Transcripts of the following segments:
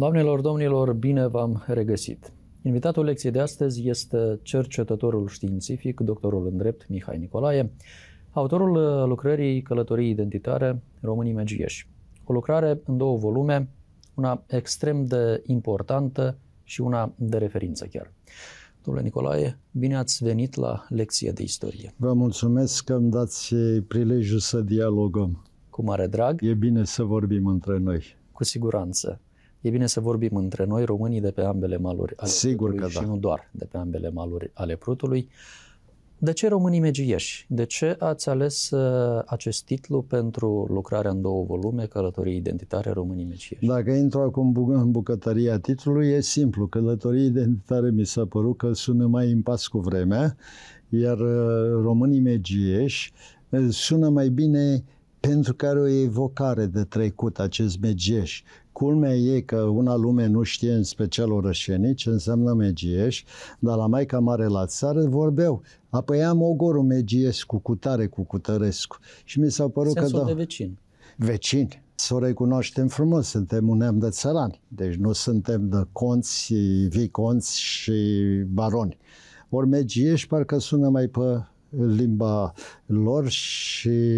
Doamnelor, domnilor, bine v-am regăsit! Invitatul lecției de astăzi este cercetătorul științific, doctorul în drept Mihai Nicolae, autorul lucrării Călătorii Identitare Românii Megieși. O lucrare în două volume, una extrem de importantă și una de referință chiar. Domnule Nicolae, bine ați venit la lecție de istorie. Vă mulțumesc că îmi dați prilejul să dialogăm. Cu mare drag. E bine să vorbim între noi. Cu siguranță e bine să vorbim între noi, românii de pe ambele maluri ale Sigur prutului că da. și da. nu doar de pe ambele maluri ale prutului. De ce românii megieși? De ce ați ales uh, acest titlu pentru lucrarea în două volume, Călătorii identitare românii megieși? Dacă intru acum în bucătăria titlului, e simplu. Călătorii identitare mi s-a părut că sună mai în pas cu vremea, iar uh, românii megieși uh, sună mai bine pentru are o evocare de trecut, acest Megeș. Culmea e că una lume nu știe în special orășenii ce înseamnă Megeș, dar la Maica Mare la țară vorbeau. apoi am ogorul Megiescu cu tare, cu cutărescu. Și mi s-a părut Sensul că da. de vecin. Vecini. Să o recunoaștem frumos, suntem un neam de țărani, deci nu suntem de conți, viconți și baroni. Ori Megieș parcă sună mai pe limba lor și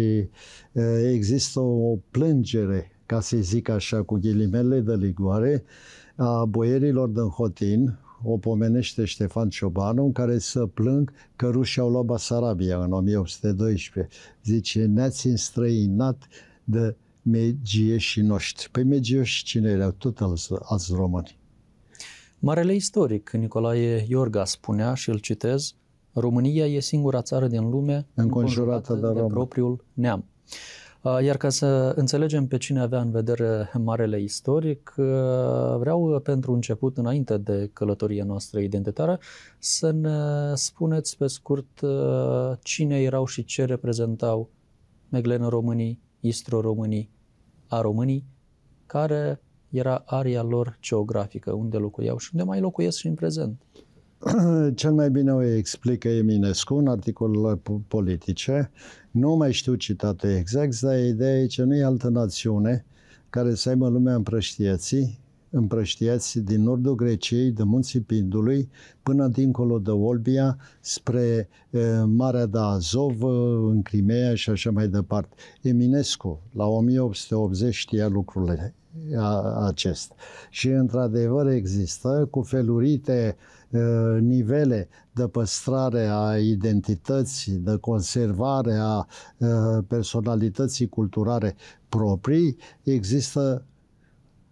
există o plângere, ca să zic așa, cu ghilimele de ligoare, a boierilor din Hotin, o pomenește Ștefan Ciobanu, în care să plâng că rușii au luat Basarabia în 1812. Zice, ne-ați înstrăinat de și noștri. Păi și cine erau? Tot alți, alți români. Marele istoric Nicolae Iorga spunea, și îl citez, România e singura țară din lume înconjurată de, de propriul neam. Uh, iar ca să înțelegem pe cine avea în vedere marele istoric, uh, vreau uh, pentru început, înainte de călătoria noastră identitară, să ne spuneți pe scurt cine erau și ce reprezentau meglenă românii, istro românii, a românii, care era aria lor geografică, unde locuiau și unde mai locuiesc și în prezent. Cel mai bine o explică Eminescu în articolele politice. Nu mai știu citate exact, dar ideea e că nu e altă națiune care să aibă lumea împrăștiații, împrăștiați din nordul Greciei, de munții Pindului, până dincolo de Olbia, spre e, Marea de Azov, în Crimea și așa mai departe. Eminescu, la 1880, știa lucrurile acest. Și, într-adevăr, există cu felurite uh, Uh, nivele de păstrare a identității, de conservare a uh, personalității culturale proprii, există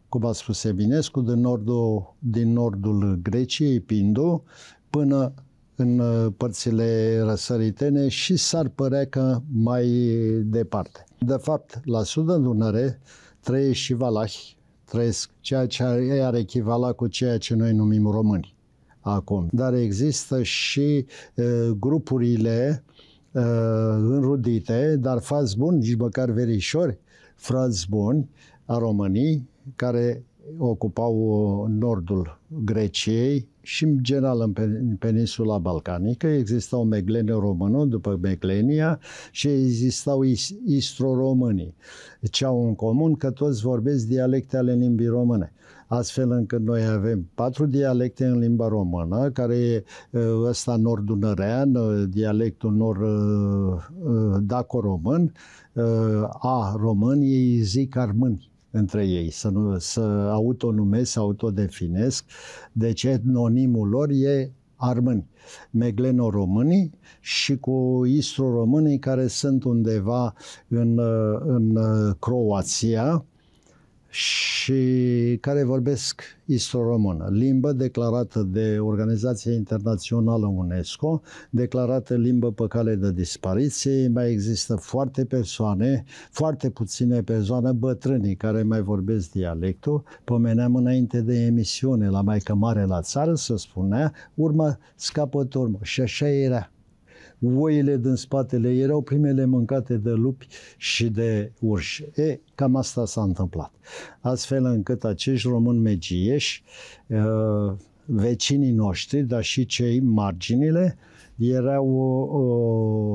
cum a spus Eminescu, din nordul, din nordul Greciei, Pindu, până în uh, părțile răsăritene și s-ar părea că mai departe. De fapt, la sud în Dunăre trăiesc și valahi, trăiesc ceea ce ar echivala cu ceea ce noi numim români acum. Dar există și grupurile înrudite, dar frați buni, nici măcar verișori, frați buni a României, care ocupau nordul Greciei și în general în peninsula balcanică. Existau meglene română după Meglenia și existau istro-românii. Ce au în comun? Că toți vorbesc dialecte ale limbii române astfel încât noi avem patru dialecte în limba română, care e ăsta nord-dunărean, dialectul nord-daco-român, a României zic armâni între ei, să, nu, să autonumesc, să autodefinesc. Deci etnonimul lor e armâni, megleno-românii și cu istro-românii care sunt undeva în, în Croația, și care vorbesc istoromână, română limbă declarată de Organizația Internațională UNESCO, declarată limbă pe cale de dispariție. Mai există foarte persoane, foarte puține persoane bătrânii care mai vorbesc dialectul. Pomeneam înainte de emisiune la Maică Mare la țară, să spunea, urmă scapă urmă. Și așa era oile din spatele ei erau primele mâncate de lupi și de urși. E, cam asta s-a întâmplat. Astfel încât acești români megieși, uh, vecinii noștri, dar și cei marginile, erau o, uh, o,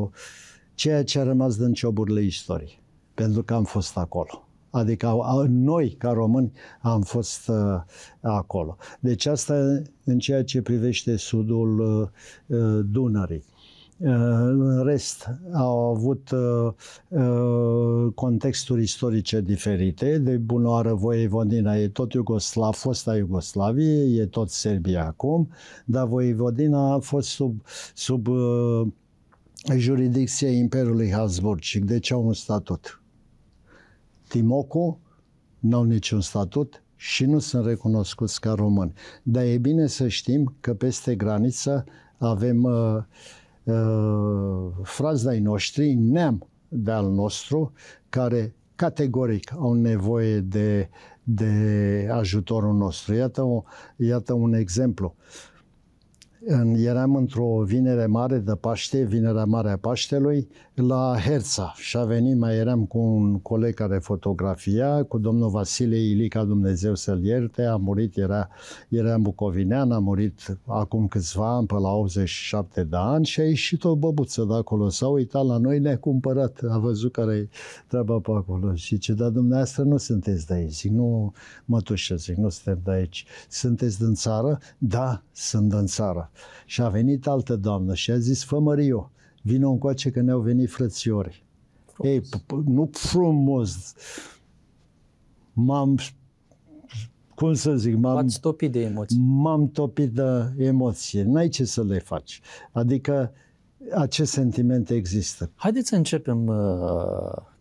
uh, ceea ce a rămas din cioburile istoriei, pentru că am fost acolo. Adică noi, ca români, am fost uh, acolo. Deci asta în ceea ce privește sudul uh, Dunării. Uh, în rest, au avut uh, uh, contexturi istorice diferite. De bunoară Voievodina e tot Iugoslav, fosta Iugoslavie, e tot Serbia acum, dar Voievodina a fost sub, sub jurisdicția Imperiului Habsburgic, deci au un statut. Timocu n-au niciun statut și nu sunt recunoscuți ca români. Dar e bine să știm că peste graniță avem uh, Uh, frazdai noștri, neam de-al nostru, care categoric au nevoie de, de ajutorul nostru. Iată, o, iată un exemplu. Uh, eram într-o vinere mare de Paște, vinerea mare a Paștelui, la Herța și a venit, mai eram cu un coleg care fotografia, cu domnul Vasile Ilica, Dumnezeu să-l ierte, a murit, era, era bucovinean, a murit acum câțiva ani, pe la 87 de ani și a ieșit o băbuță de acolo, s-a uitat la noi, ne-a cumpărat, a văzut care e treaba pe acolo și zice, dar dumneavoastră nu sunteți de aici, zic, nu mătușă, zic, nu suntem de aici, sunteți din țară? Da, sunt în țară. Și a venit altă doamnă și a zis, fă Mario, vină încoace că ne-au venit frățiori. Frumos. Ei, nu frumos. M-am, cum să zic, m-am... M-ați topit de emoții. M-am topit de emoție. N-ai ce să le faci. Adică acest sentiment există. Haideți să începem uh,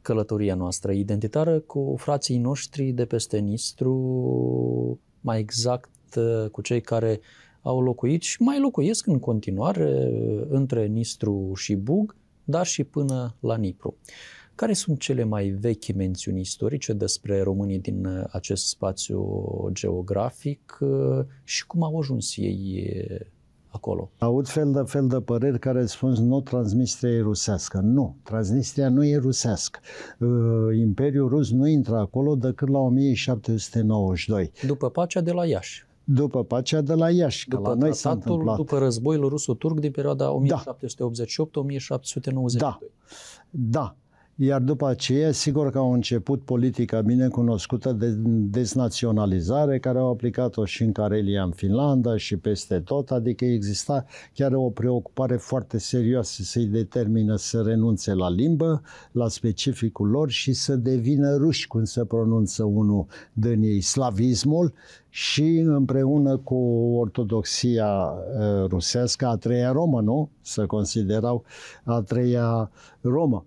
călătoria noastră identitară cu frații noștri de peste Nistru, mai exact uh, cu cei care au locuit și mai locuiesc în continuare uh, între Nistru și Bug, dar și până la Nipru. Care sunt cele mai vechi mențiuni istorice despre românii din uh, acest spațiu geografic uh, și cum au ajuns ei acolo? Aud fel de fel de păreri care spun nu Transnistria e rusească. Nu, Transnistria nu e rusească. Imperiul Rus nu intră acolo decât la 1792. După pacea de la Iași după pacea de la Iași, după că la noi s-a întâmplat. După războiul ruso-turc din perioada 1788-1792. Da. da, da iar după aceea, sigur că au început politica binecunoscută de deznaționalizare, care au aplicat-o și în Carelia, în Finlanda și peste tot, adică exista chiar o preocupare foarte serioasă să-i determină să renunțe la limbă, la specificul lor și să devină ruși, cum se pronunță unul din ei, slavismul, și împreună cu ortodoxia uh, rusească, a treia romă, nu? Să considerau a treia romă.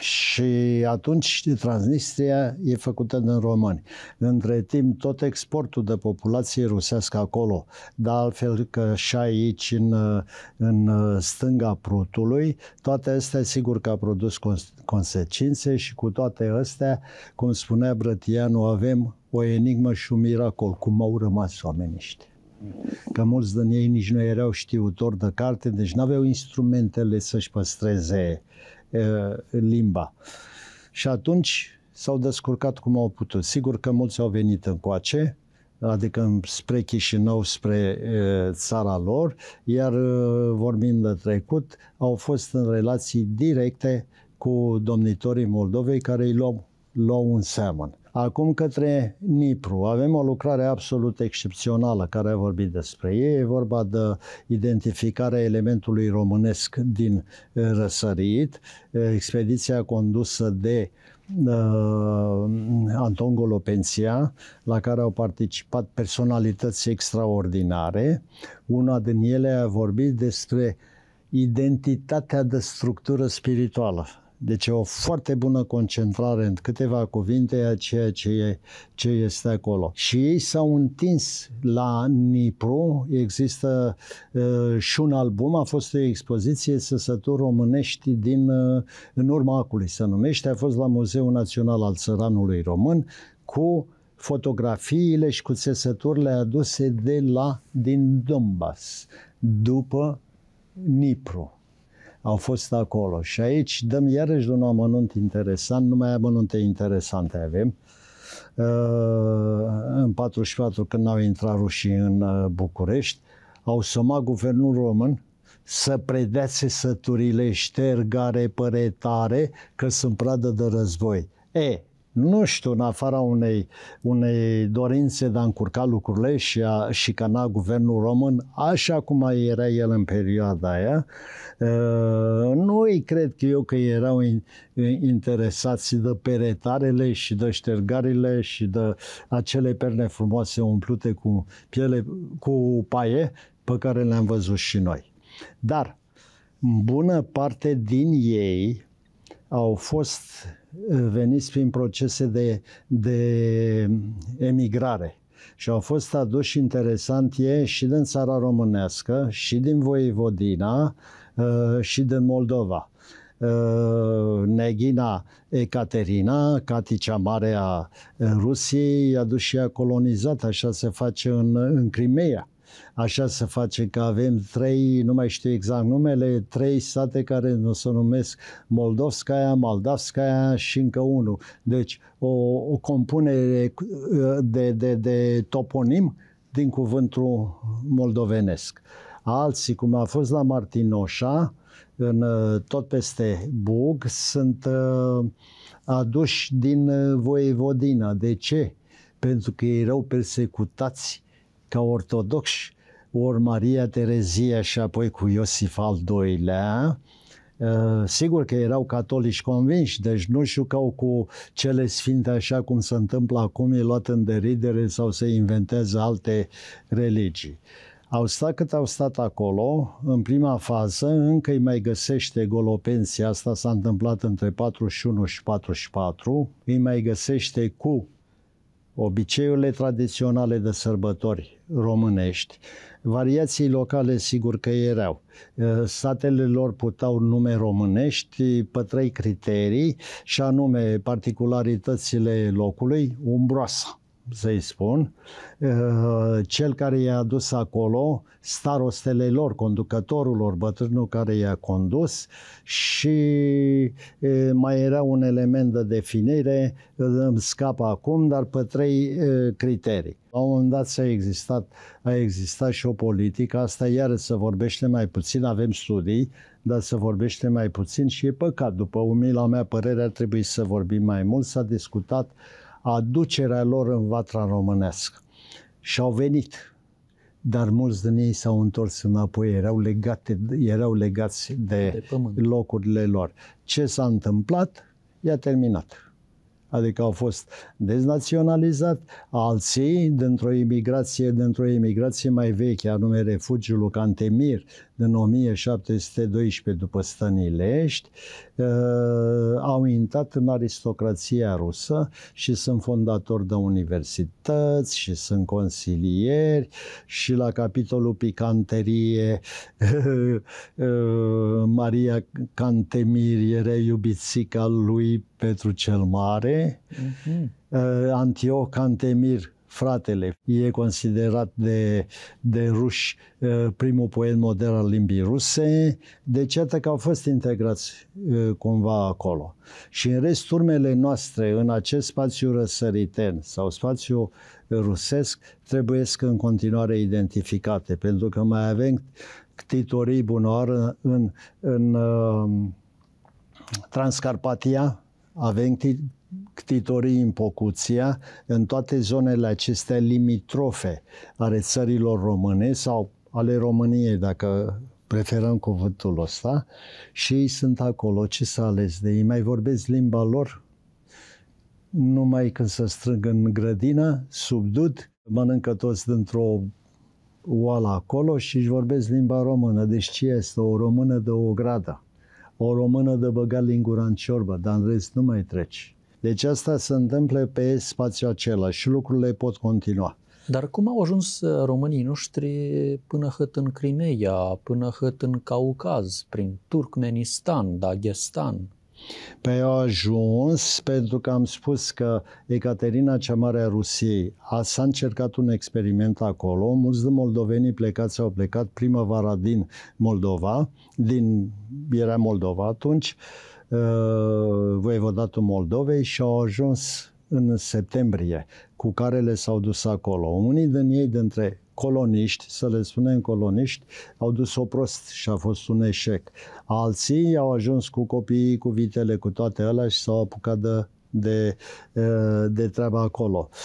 Și atunci Transnistria e făcută din români. Între timp, tot exportul de populație rusească acolo, dar altfel că și aici, în, în stânga Prutului, toate astea sigur că a produs cons- consecințe și cu toate astea, cum spunea Brătianu, avem o enigmă și un miracol, cum au rămas oameniști că mulți din ei nici nu erau știutori de carte, deci nu aveau instrumentele să-și păstreze limba. Și atunci s-au descurcat cum au putut. Sigur că mulți au venit încoace, adică spre Chișinău, spre e, țara lor, iar vorbind de trecut, au fost în relații directe cu domnitorii Moldovei care îi luau, luau un seamăn. Acum către Nipru. Avem o lucrare absolut excepțională care a vorbit despre ei. E vorba de identificarea elementului românesc din răsărit. Expediția condusă de Anton Golopensia, la care au participat personalități extraordinare. Una din ele a vorbit despre identitatea de structură spirituală deci o foarte bună concentrare în câteva cuvinte a ceea ce, e, ce este acolo. Și ei s-au întins la Nipru, există uh, și un album, a fost o expoziție săsături românești din, uh, în urma acului se numește, a fost la Muzeul Național al Țăranului Român cu fotografiile și cu țesăturile aduse de la din Donbass, după Nipru au fost acolo. Și aici dăm iarăși un amănunt interesant, numai amănunte interesante avem. Uh, în 44, când au intrat rușii în uh, București, au somat guvernul român să predea săturile, ștergare, păretare, că sunt pradă de război. E, nu știu, în afara unei, unei dorințe de a încurca lucrurile și a șicana guvernul român, așa cum era el în perioada aia, ă, nu îi cred că eu că erau interesați de peretarele și de ștergarile și de acele perne frumoase umplute cu, piele, cu paie pe care le-am văzut și noi. Dar bună parte din ei, au fost uh, veniți prin procese de, de mm, emigrare și au fost aduși interesant ei și din țara românească, și din Voivodina, uh, și din Moldova. Uh, Neghina Ecaterina, Caticea Mare a Rusiei, a dus și a colonizat, așa se face în, în Crimea. Așa se face că avem trei, nu mai știu exact numele, trei sate care nu se numesc Moldovskaya, Moldavskaya și încă unul. Deci o, o compunere uh, de, de, de toponim din cuvântul moldovenesc. Alții, cum a fost la Martinoșa, în, uh, tot peste Bug, sunt uh, aduși din uh, Voievodina. De ce? Pentru că erau persecutați ca ortodoxi, ori Maria Terezia și apoi cu Iosif al II-lea, uh, sigur că erau catolici convinși, deci nu șucau cu cele sfinte așa cum se întâmplă acum, e luat în deridere sau se inventează alte religii. Au stat cât au stat acolo, în prima fază, încă îi mai găsește golopensia, asta s-a întâmplat între 41 și 44, îi mai găsește cu obiceiurile tradiționale de sărbători românești. Variații locale sigur că erau. Eh, Satele lor puteau nume românești pe trei criterii și anume particularitățile locului, umbroasa să-i spun, uh, cel care i-a adus acolo, starostele lor, conducătorul lor, bătrânul care i-a condus și uh, mai era un element de definire, uh, îmi scapă acum, dar pe trei criterii. La un moment dat a existat, a existat și o politică, asta iară să vorbește mai puțin, avem studii, dar să vorbește mai puțin și e păcat. După umila mea părere ar trebui să vorbim mai mult. S-a discutat uh, aducerea lor în vatra românească. Și au venit, dar mulți din ei s-au întors înapoi, erau, legate, erau legați de, de locurile lor. Ce s-a întâmplat? I-a terminat adică au fost deznaționalizat, alții, dintr-o imigrație, dintr-o imigrație mai veche, anume refugiul Cantemir, în 1712 după Stănilești, uh, au intrat în aristocrația rusă și sunt fondatori de universități și sunt consilieri și la capitolul picanterie uh, Maria Cantemir era iubițica lui Petru cel Mare, uh-huh. Antioch Cantemir Fratele e considerat de, de ruși uh, primul poet modern al limbii ruse, deci iată că au fost integrați uh, cumva acolo. Și în rest, turmele noastre în acest spațiu răsăriten sau spațiu rusesc trebuie să în continuare identificate, pentru că mai avem Titorii Bunoară în, în, în uh, Transcarpatia, avem Ctitorii Pocuția, în toate zonele acestea limitrofe ale țărilor române sau ale României, dacă preferăm cuvântul ăsta, și ei sunt acolo, ce să ales de ei? Mai vorbesc limba lor numai când se strâng în grădină, sub dud, mănâncă toți dintr-o oală acolo și își vorbesc limba română. Deci ce este? O română de o gradă. O română de băga lingura în ciorbă, dar în rest nu mai treci. Deci asta se întâmplă pe spațiul acela și lucrurile pot continua. Dar cum au ajuns uh, românii noștri până hăt în Crimea, până hăt în Caucaz, prin Turkmenistan, Dagestan? Pe păi au ajuns pentru că am spus că Ecaterina cea Mare a Rusiei a, s-a încercat un experiment acolo. Mulți de moldovenii plecați au plecat primăvara din Moldova, din, era Moldova atunci, uh, Ă, voievodatul Moldovei și au ajuns în septembrie, cu care le s-au dus acolo. Unii din ei, dintre coloniști, să le spunem coloniști, au dus-o prost și a fost un eșec. Alții au ajuns cu copiii, cu vitele, cu toate alea și s-au apucat de, de, ă, de treaba acolo. Uh,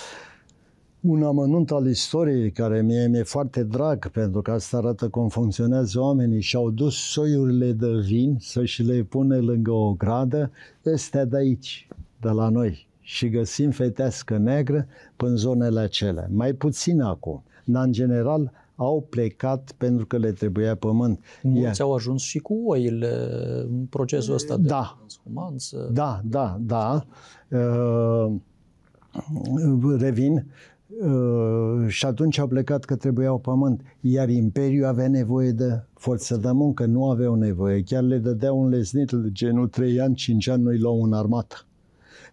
un amănunt al istoriei care mie mi-e foarte drag, pentru că asta arată cum funcționează oamenii și au dus soiurile de vin să-și le pune lângă o gradă, este de aici, de la noi. Și găsim fetească neagră în zonele acelea. Mai puțin acum, dar în general au plecat pentru că le trebuia pământ. Mulți Iar... au ajuns și cu oile în procesul ăsta de da. transhumanță. Da, da, da. Uh, revin, Uh, și atunci au plecat că trebuiau pământ, iar Imperiul avea nevoie de forță de muncă, nu aveau nevoie. Chiar le dădeau un leznit, genul 3 ani, 5 ani, noi luau în armată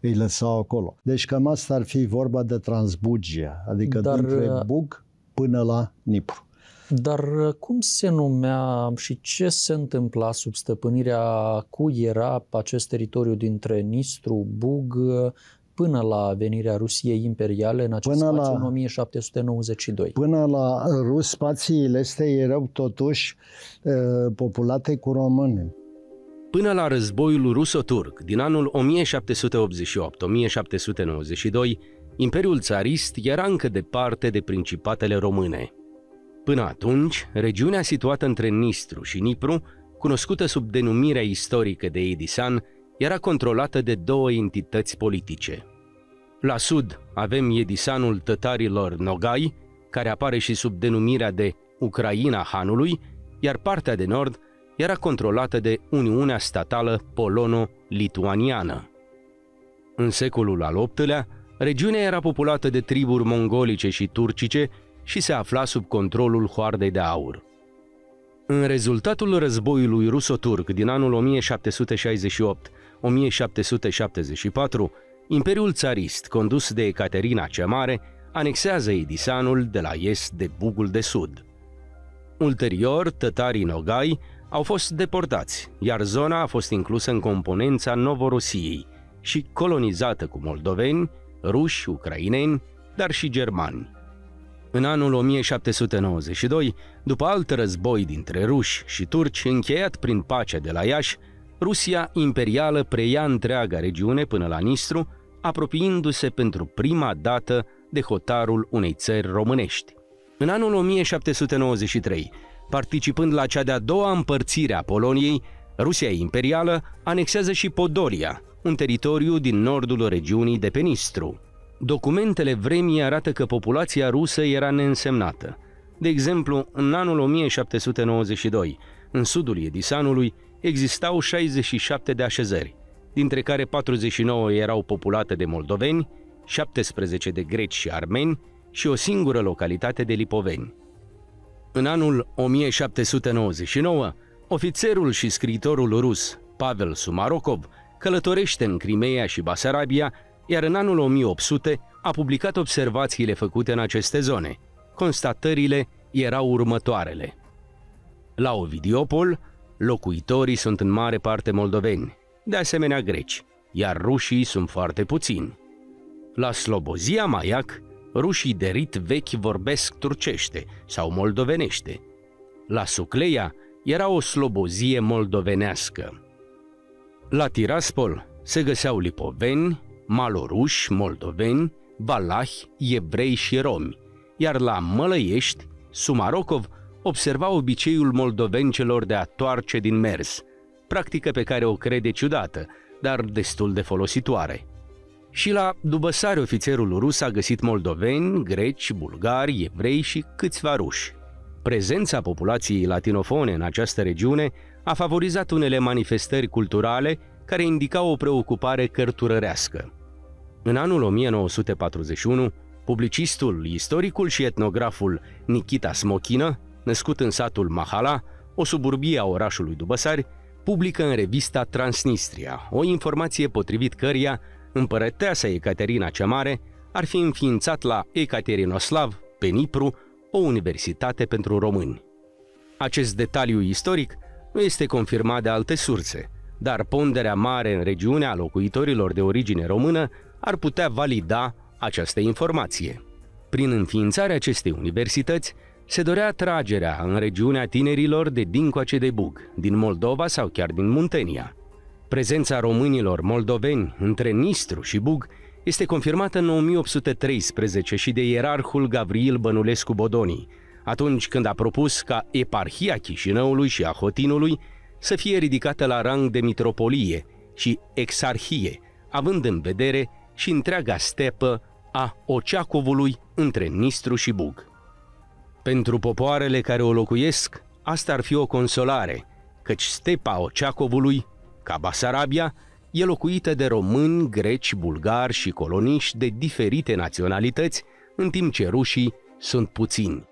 îi lăsau acolo. Deci cam asta ar fi vorba de transbugia, adică Dar, dintre uh, Bug până la Nipru. Dar uh, cum se numea și ce se întâmpla sub stăpânirea cui era acest teritoriu dintre Nistru, Bug până la venirea Rusiei imperiale în acest până spațiu la, în 1792. Până la rus, spațiile este erau totuși populate cu români. Până la războiul ruso-turc din anul 1788-1792, Imperiul țarist era încă departe de principatele române. Până atunci, regiunea situată între Nistru și Nipru, cunoscută sub denumirea istorică de Edisan, era controlată de două entități politice, la sud avem Iedisanul tătarilor Nogai, care apare și sub denumirea de Ucraina Hanului, iar partea de nord era controlată de Uniunea Statală Polono-Lituaniană. În secolul al VIII-lea, regiunea era populată de triburi mongolice și turcice și se afla sub controlul Hoardei de Aur. În rezultatul războiului ruso-turc din anul 1768-1774, Imperiul țarist, condus de Caterina cea Mare, anexează Edisanul de la est de Bugul de Sud. Ulterior, tătarii Nogai au fost deportați, iar zona a fost inclusă în componența Novorosiei și colonizată cu moldoveni, ruși, ucraineni, dar și germani. În anul 1792, după alt război dintre ruși și turci încheiat prin pacea de la Iași, Rusia imperială preia întreaga regiune până la Nistru, apropiindu-se pentru prima dată de hotarul unei țări românești. În anul 1793, participând la cea de-a doua împărțire a Poloniei, Rusia imperială anexează și Podolia, un teritoriu din nordul regiunii de pe Nistru. Documentele vremii arată că populația rusă era neînsemnată. De exemplu, în anul 1792, în sudul Edisanului, existau 67 de așezări, dintre care 49 erau populate de moldoveni, 17 de greci și armeni și o singură localitate de lipoveni. În anul 1799, ofițerul și scriitorul rus Pavel Sumarokov călătorește în Crimea și Basarabia, iar în anul 1800 a publicat observațiile făcute în aceste zone. Constatările erau următoarele. La Ovidiopol, Locuitorii sunt în mare parte moldoveni, de asemenea greci, iar rușii sunt foarte puțini. La Slobozia Maiac, rușii de rit vechi vorbesc turcește sau moldovenește. La Sucleia era o slobozie moldovenească. La Tiraspol se găseau lipoveni, maloruși, moldoveni, valahi, evrei și romi, iar la Mălăiești, Sumarocov, observa obiceiul moldovencelor de a toarce din mers, practică pe care o crede ciudată, dar destul de folositoare. Și la Dubăsari ofițerul rus a găsit moldoveni, greci, bulgari, evrei și câțiva ruși. Prezența populației latinofone în această regiune a favorizat unele manifestări culturale care indicau o preocupare cărturărească. În anul 1941, publicistul, istoricul și etnograful Nikita Smochină născut în satul Mahala, o suburbie a orașului Dubăsari, publică în revista Transnistria, o informație potrivit căreia împărăteasa Ecaterina cea Mare ar fi înființat la Ecaterinoslav, pe Nipru, o universitate pentru români. Acest detaliu istoric nu este confirmat de alte surse, dar ponderea mare în regiune a locuitorilor de origine română ar putea valida această informație. Prin înființarea acestei universități, se dorea tragerea în regiunea tinerilor de dincoace de Bug, din Moldova sau chiar din Muntenia. Prezența românilor moldoveni între Nistru și Bug este confirmată în 1813 și de ierarhul Gavril Bănulescu Bodoni, atunci când a propus ca eparhia Chișinăului și a Hotinului să fie ridicată la rang de mitropolie și exarhie, având în vedere și întreaga stepă a Oceacovului între Nistru și Bug. Pentru popoarele care o locuiesc, asta ar fi o consolare, căci stepa Oceacovului, ca Basarabia, e locuită de români, greci, bulgari și coloniști de diferite naționalități, în timp ce rușii sunt puțini.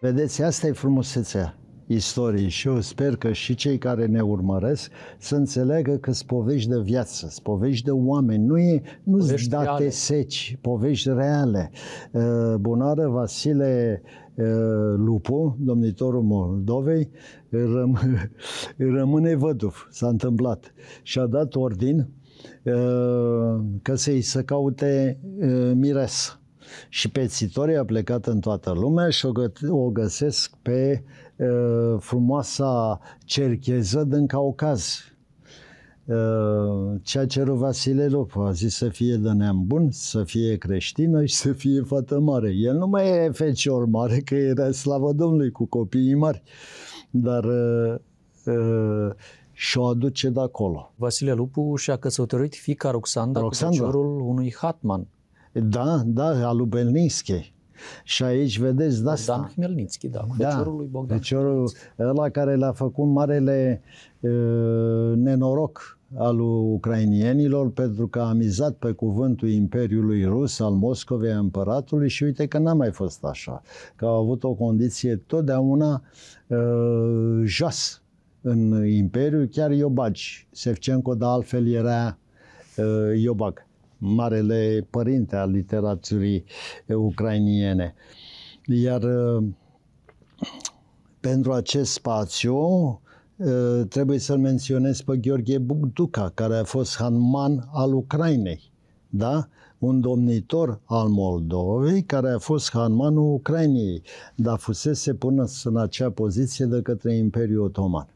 Vedeți, asta e frumusețea istorii și eu sper că și cei care ne urmăresc să înțeleagă că sunt povești de viață, sunt povești de oameni, nu sunt nu date reale. seci, povești reale. Uh, bunară Vasile uh, Lupu, domnitorul Moldovei, răm- rămâne văduv, s-a întâmplat și a dat ordin uh, că să-i să caute miresă și pețitorii a plecat în toată lumea și o, gă- o găsesc pe e, frumoasa cercheză din Caucaz. E, ceea ce Lupu, a zis să fie de neam bun, să fie creștină și să fie fată mare. El nu mai e fecior mare, că era slavă Domnului cu copiii mari, dar e, e, și o aduce de acolo. Vasile Lupu și-a căsătorit fica Roxanda, Roxanda. cu unui hatman, da, da, al lui Belninschi. Și aici vedeți de asta. Dan Hmelnițchi, da, da, feciorul da, lui Bogdan. Feciorul ăla care l-a făcut marele e, nenoroc al ucrainienilor pentru că a mizat pe cuvântul Imperiului Rus, al Moscovei, a împăratului și uite că n-a mai fost așa, că au avut o condiție totdeauna e, jos în Imperiu, chiar Iobagi. Sevcenco, de altfel, era e, Iobag marele părinte al literaturii ucrainiene. Iar uh, pentru acest spațiu uh, trebuie să-l menționez pe Gheorghe Bugduca, care a fost hanman al Ucrainei, da? un domnitor al Moldovei, care a fost hanmanul Ucrainei, dar fusese până în acea poziție de către Imperiul Otoman.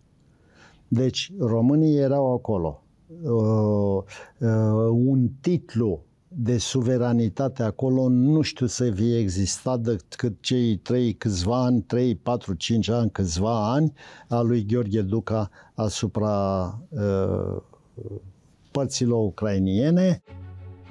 Deci românii erau acolo uh, uh, un titlu de suveranitate acolo nu știu să fie existat decât cei trei câțiva ani, 3, 4, 5 ani, câțiva ani a lui Gheorghe Duca asupra uh, părților ucrainiene.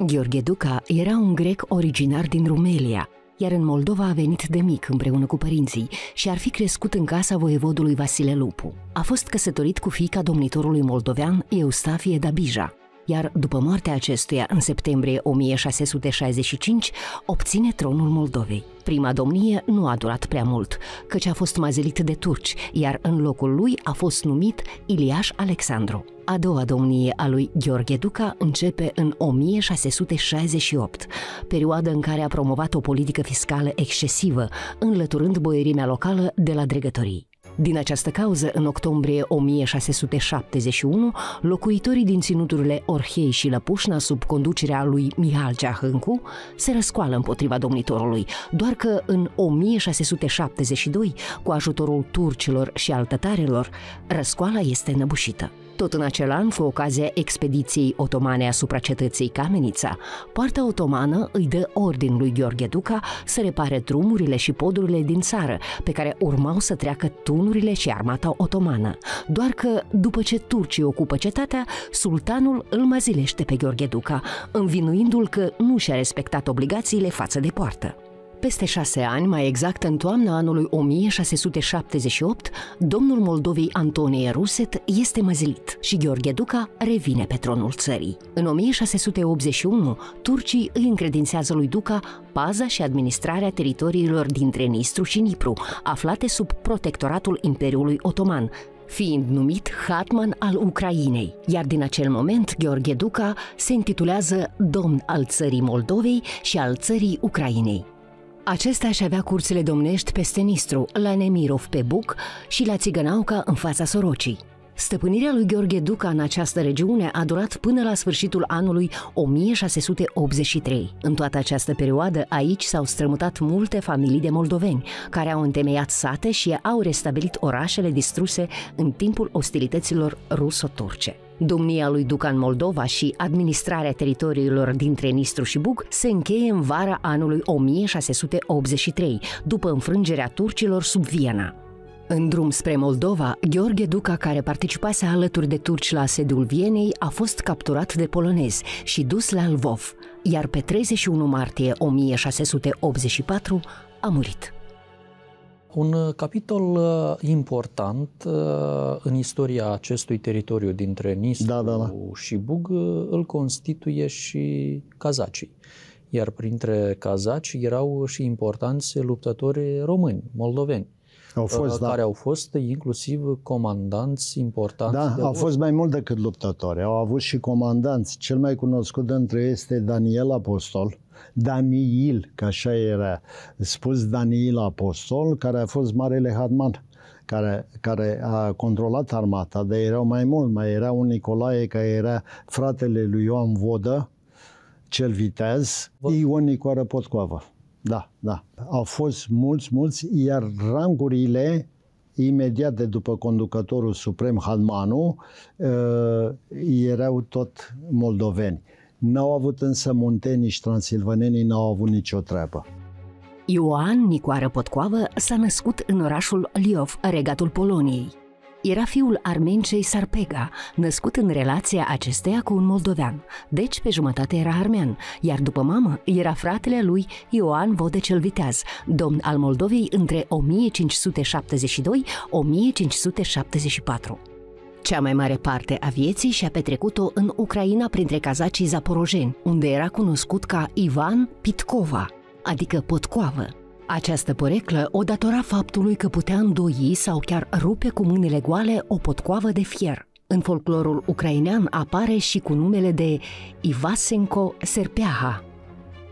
Gheorghe Duca era un grec originar din Rumelia, iar în Moldova a venit de mic împreună cu părinții și ar fi crescut în casa voievodului Vasile Lupu. A fost căsătorit cu fiica domnitorului moldovean Eustafie Dabija, iar după moartea acestuia, în septembrie 1665, obține tronul Moldovei. Prima domnie nu a durat prea mult, căci a fost mazelit de turci, iar în locul lui a fost numit Iliaș Alexandru. A doua domnie a lui Gheorghe Duca începe în 1668, perioadă în care a promovat o politică fiscală excesivă, înlăturând boierimea locală de la dregătorii. Din această cauză, în octombrie 1671, locuitorii din ținuturile Orhei și Lăpușna, sub conducerea lui Mihal Ceahâncu, se răscoală împotriva domnitorului, doar că în 1672, cu ajutorul turcilor și altătarelor, răscoala este înăbușită. Tot în acel an, cu ocazia expediției otomane asupra cetății Camenița, partea otomană îi dă ordin lui Gheorghe Duca să repare drumurile și podurile din țară, pe care urmau să treacă tunurile și armata otomană. Doar că, după ce turcii ocupă cetatea, sultanul îl mazilește pe Gheorghe Duca, învinuindu-l că nu și-a respectat obligațiile față de poartă peste șase ani, mai exact în toamna anului 1678, domnul Moldovei Antonie Ruset este măzilit și Gheorghe Duca revine pe tronul țării. În 1681, turcii îi încredințează lui Duca paza și administrarea teritoriilor dintre Nistru și Nipru, aflate sub protectoratul Imperiului Otoman, fiind numit Hatman al Ucrainei, iar din acel moment Gheorghe Duca se intitulează Domn al țării Moldovei și al țării Ucrainei. Acesta își avea cursele domnești peste Nistru, la Nemirov pe Buc și la Țigănauca în fața Sorocii. Stăpânirea lui Gheorghe Duca în această regiune a durat până la sfârșitul anului 1683. În toată această perioadă, aici s-au strămutat multe familii de moldoveni, care au întemeiat sate și au restabilit orașele distruse în timpul ostilităților ruso-turce. Domnia lui Ducan Moldova și administrarea teritoriilor dintre Nistru și Buc se încheie în vara anului 1683, după înfrângerea turcilor sub Viena. În drum spre Moldova, Gheorghe Duca, care participase alături de turci la sediul Vienei, a fost capturat de polonezi și dus la Lvov, iar pe 31 martie 1684 a murit. Un uh, capitol uh, important uh, în istoria acestui teritoriu dintre Nistru da, da, da. și Bug îl constituie și cazacii. Iar printre cazaci erau și importanți luptători români, moldoveni. Au fost, da. care da. au fost inclusiv comandanți importanți. Da, de au fost mai mult decât luptători. Au avut și comandanți. Cel mai cunoscut dintre ei este Daniel Apostol, Daniil, că așa era spus Daniil Apostol, care a fost marele Hadman care, care a controlat armata, dar erau mai mult, mai era un Nicolae care era fratele lui Ioan Vodă, cel vitez, și un Nicoară Potcoavă. Da, da. Au fost mulți, mulți, iar rangurile imediat de după conducătorul suprem Halmanu, uh, erau tot moldoveni. N-au avut însă muntenii și transilvanenii n-au avut nicio treabă. Ioan Nicoară Potcoavă s-a născut în orașul Liov, regatul Poloniei. Era fiul armencei Sarpega, născut în relația acesteia cu un moldovean, deci pe jumătate era armean, iar după mamă era fratele lui Ioan Vode cel Viteaz, domn al Moldovei între 1572-1574. Cea mai mare parte a vieții și-a petrecut-o în Ucraina printre cazacii zaporojeni, unde era cunoscut ca Ivan Pitkova, adică potcoavă. Această poreclă o datora faptului că putea îndoi sau chiar rupe cu mâinile goale o potcoavă de fier. În folclorul ucrainean apare și cu numele de Ivasenko Serpeaha.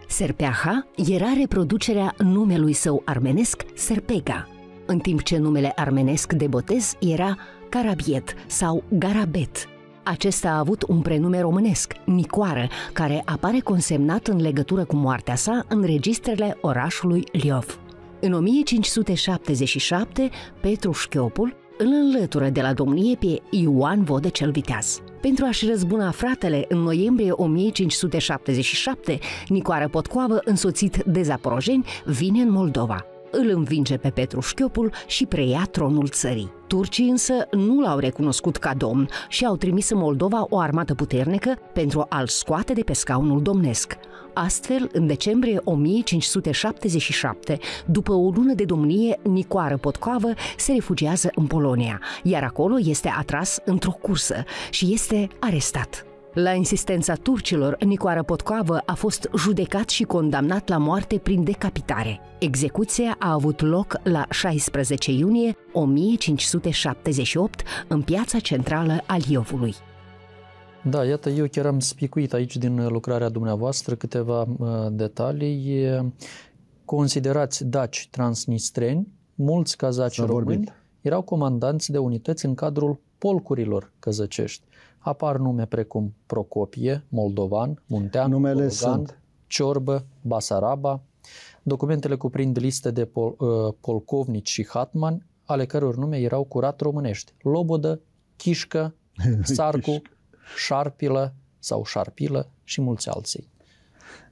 Serpeaha era reproducerea numelui său armenesc Serpega, în timp ce numele armenesc de botez era Carabiet sau Garabet. Acesta a avut un prenume românesc, Nicoară, care apare consemnat în legătură cu moartea sa în registrele orașului Liov. În 1577, Petru Șchiopul îl înlătură de la domnie pe Ioan Vodă cel Viteaz. Pentru a-și răzbuna fratele, în noiembrie 1577, Nicoară Potcoavă, însoțit de zaporojeni, vine în Moldova îl învinge pe Petru Șchiopul și preia tronul țării. Turcii însă nu l-au recunoscut ca domn și au trimis în Moldova o armată puternică pentru a-l scoate de pe scaunul domnesc. Astfel, în decembrie 1577, după o lună de domnie, Nicoară Potcoavă se refugiază în Polonia, iar acolo este atras într-o cursă și este arestat. La insistența turcilor, Nicoară Potcoavă a fost judecat și condamnat la moarte prin decapitare. Execuția a avut loc la 16 iunie 1578 în piața centrală a Liovului. Da, iată, eu chiar am spicuit aici din lucrarea dumneavoastră câteva uh, detalii. Considerați daci transnistreni, mulți cazaci români erau comandanți de unități în cadrul polcurilor căzăcești apar nume precum Procopie, Moldovan, Muntean, Numele Bologan, sunt. Ciorbă, Basaraba. Documentele cuprind liste de pol, uh, polcovnici și hatman, ale căror nume erau curat românești. Lobodă, Chișcă, Sarcu, Șarpilă sau Șarpilă și mulți alții.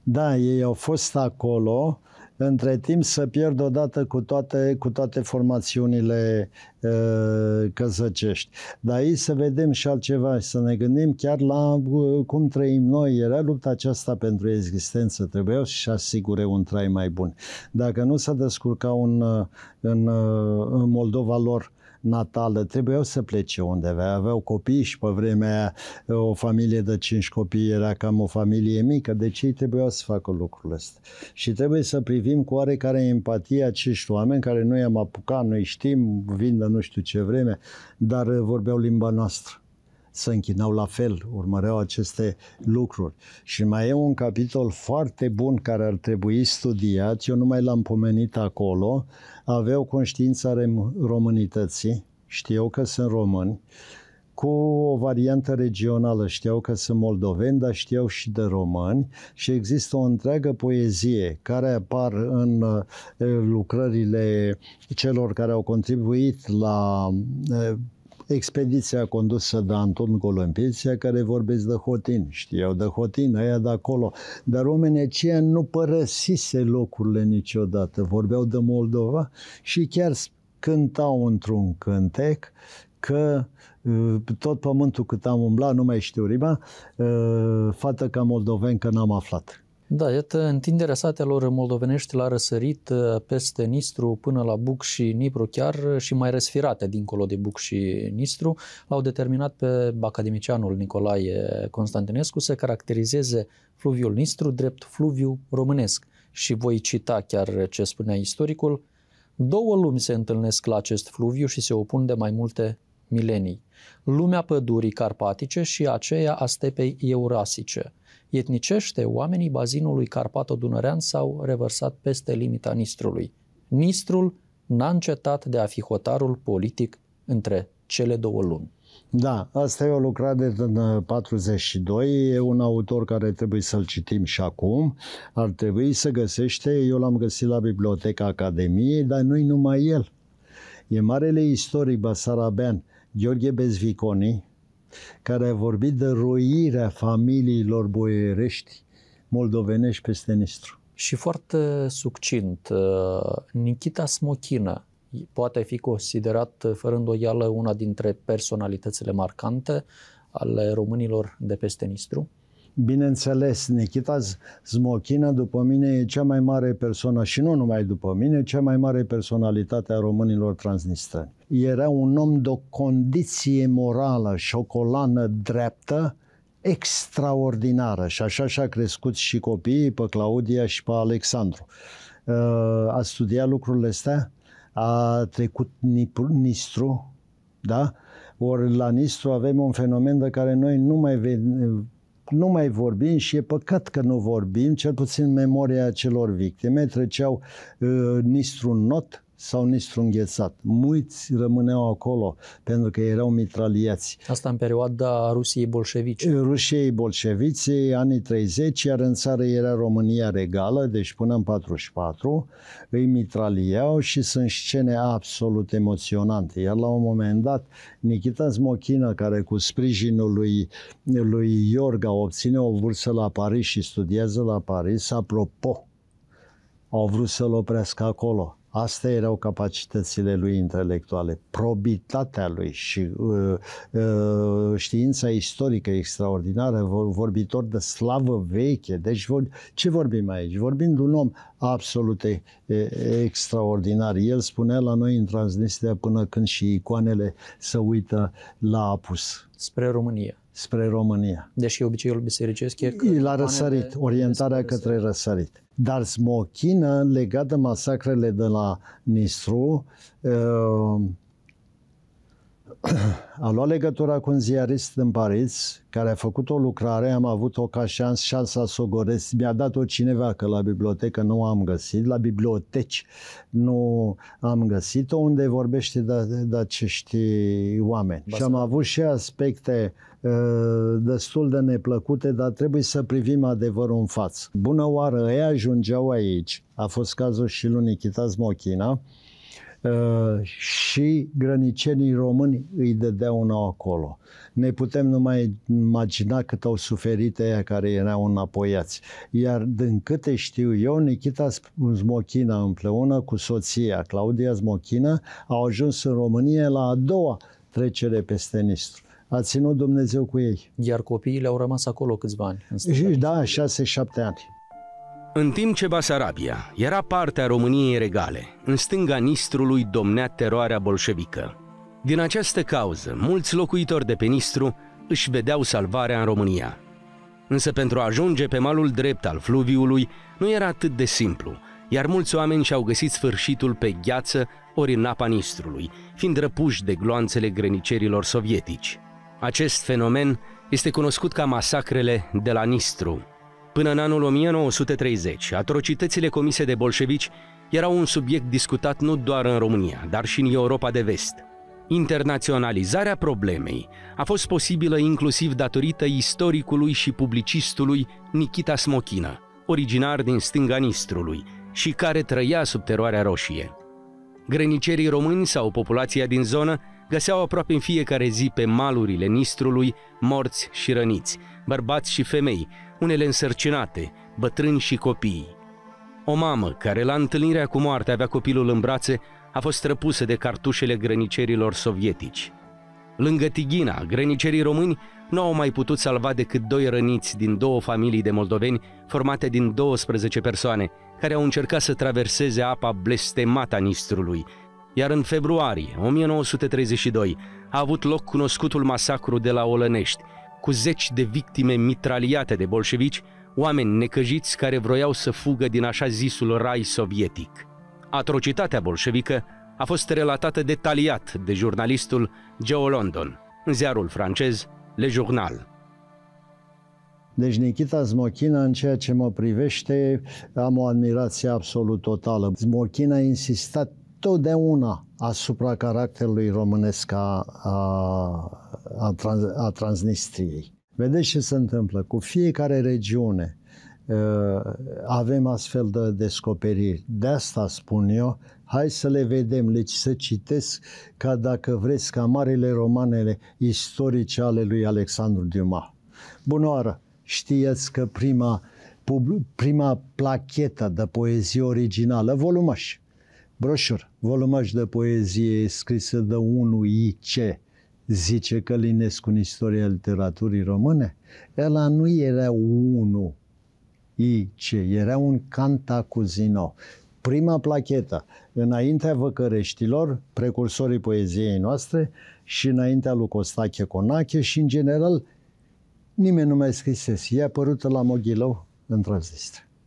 Da, ei au fost acolo între timp să pierd odată cu toate, cu toate formațiunile uh, căzăcești. Dar aici să vedem și altceva și să ne gândim chiar la uh, cum trăim noi. Era lupta aceasta pentru existență. Trebuiau și asigure un trai mai bun. Dacă nu se uh, în, uh, în Moldova lor natală, trebuiau să plece undeva, aveau copii și pe vremea aia o familie de cinci copii era cam o familie mică, deci ei trebuiau să facă lucrul ăsta. Și trebuie să privim cu oarecare empatie acești oameni care noi am apucat, noi știm, vin de nu știu ce vreme, dar vorbeau limba noastră se închinau la fel, urmăreau aceste lucruri. Și mai e un capitol foarte bun care ar trebui studiat, eu nu mai l-am pomenit acolo, aveau conștiința românității, știau că sunt români, cu o variantă regională. Știau că sunt moldoveni, dar știau și de români și există o întreagă poezie care apar în eh, lucrările celor care au contribuit la eh, expediția condusă de Anton Golompiția, care vorbesc de Hotin. Știau de Hotin, aia de acolo. Dar oamenii aceia nu părăsise locurile niciodată. Vorbeau de Moldova și chiar cântau într-un cântec că uh, tot pământul cât am umblat, nu mai știu rima, uh, fată ca moldoven că n-am aflat. Da, iată, întinderea satelor moldovenești la răsărit ă, peste Nistru până la Buc și Nipru chiar ă, și mai răsfirate dincolo de Buc și Nistru l-au determinat pe academicianul Nicolae Constantinescu să caracterizeze fluviul Nistru drept fluviu românesc. Și voi cita chiar ce spunea istoricul, două lumi se întâlnesc la acest fluviu și se opun de mai multe milenii. Lumea pădurii carpatice și aceea a stepei eurasice – etnicește, oamenii bazinului Carpato-Dunărean s-au revărsat peste limita Nistrului. Nistrul n-a încetat de a fi hotarul politic între cele două lumi. Da, asta e o lucrare din 42, uh, e un autor care trebuie să-l citim și acum. Ar trebui să găsește, eu l-am găsit la Biblioteca Academiei, dar nu-i numai el. E marele istoric basarabean, Gheorghe Bezviconi, care a vorbit de roirea familiilor boierești moldovenești peste Nistru. Și foarte succint, uh, Nikita Smochină poate fi considerat, uh, fără îndoială, una dintre personalitățile marcante ale românilor de peste Nistru. Bineînțeles, Nikita Zmochină, după mine e cea mai mare persoană și nu numai după mine, cea mai mare personalitate a românilor transnistrani. Era un om de o condiție morală și o colană dreaptă extraordinară și așa și-a crescut și copiii pe Claudia și pe Alexandru. Uh, a studiat lucrurile astea, a trecut Nistru, da? Ori la Nistru avem un fenomen de care noi nu mai nu mai vorbim și e păcat că nu vorbim, cel puțin memoria celor victime. Treceau uh, Nistru Not, sau nici frunghețat. Mulți rămâneau acolo pentru că erau mitraliați. Asta în perioada Rusiei bolșevici. Eh, Rusiei bolșevici, anii 30, iar în țară era România regală, deci până în 44, îi mitraliau și sunt scene absolut emoționante. Iar la un moment dat, Nikita Zmochină, care cu sprijinul lui, lui Iorga obține o bursă la Paris și studiază la Paris, apropo, au vrut să-l oprească acolo Astea erau capacitățile lui intelectuale, probitatea lui și uh, uh, știința istorică extraordinară, vorbitor de slavă veche. Deci, vor, ce vorbim aici? Vorbim de un om absolut e, extraordinar. El spunea la noi în Transnistria până când și icoanele să uită la apus. Spre România spre România. Deși obiceiul bisericesc e... Că L-a răsărit, de... orientarea de către răsărit. Dar smochină legată de masacrele de la Nistru, uh, a luat legătura cu un ziarist în Paris, care a făcut o lucrare, am avut-o ca șans, șansa să o goresc. Mi-a dat-o cineva, că la bibliotecă nu am găsit, la biblioteci nu am găsit-o, unde vorbește de, de acești oameni. Basta. Și am avut și aspecte uh, destul de neplăcute, dar trebuie să privim adevărul în față. Bună oară, ei ajungeau aici. A fost cazul și lui Nichita uh, și grănicenii români îi dădeau una acolo. Ne putem numai imagina cât au suferit aia care erau înapoiați. Iar din câte știu eu, Nikita Zmochina împreună cu soția Claudia Zmochina au ajuns în România la a doua trecere peste Nistru. A ținut Dumnezeu cu ei. Iar copiii le-au rămas acolo câțiva ani. Da, șase-șapte ani. În timp ce Basarabia era partea României regale, în stânga Nistrului domnea teroarea bolșevică. Din această cauză, mulți locuitori de pe Nistru își vedeau salvarea în România. Însă pentru a ajunge pe malul drept al fluviului nu era atât de simplu, iar mulți oameni și-au găsit sfârșitul pe gheață ori în apa Nistrului, fiind răpuși de gloanțele grănicerilor sovietici. Acest fenomen este cunoscut ca masacrele de la Nistru, Până în anul 1930, atrocitățile comise de bolșevici erau un subiect discutat nu doar în România, dar și în Europa de vest. Internaționalizarea problemei a fost posibilă inclusiv datorită istoricului și publicistului Nikita Smochină, originar din stânga Nistrului și care trăia sub teroarea roșie. Grănicerii români sau populația din zonă găseau aproape în fiecare zi pe malurile Nistrului morți și răniți, bărbați și femei, unele însărcinate, bătrâni și copii. O mamă care la întâlnirea cu moartea avea copilul în brațe a fost străpusă de cartușele grănicerilor sovietici. Lângă Tighina, grănicerii români nu au mai putut salva decât doi răniți din două familii de moldoveni formate din 12 persoane, care au încercat să traverseze apa blestemată a Nistrului, iar în februarie 1932 a avut loc cunoscutul masacru de la Olănești, cu zeci de victime mitraliate de bolșevici, oameni necăjiți care vroiau să fugă din așa zisul rai sovietic. Atrocitatea bolșevică a fost relatată detaliat de jurnalistul Geo London în ziarul francez Le Journal. Deci Nikita Zmochina, în ceea ce mă privește, am o admirație absolut totală. Zmochina a insistat întotdeauna asupra caracterului românesc a, a, a, trans, a Transnistriei. Vedeți ce se întâmplă. Cu fiecare regiune ă, avem astfel de descoperiri. De asta spun eu, hai să le vedem, le deci să citesc ca dacă vreți, ca marile romanele istorice ale lui Alexandru Dumas. Bună oară! Știți că prima, prima plachetă de poezie originală, volumăș, broșuri, volumaj de poezie scrisă de unul IC, zice Călinescu în istoria literaturii române, el nu era unul IC, era un cantacuzino. Prima plachetă, înaintea văcăreștilor, precursorii poeziei noastre, și înaintea lui Costache Conache și, în general, nimeni nu mai scrisese. a apărută la Moghilău, într-o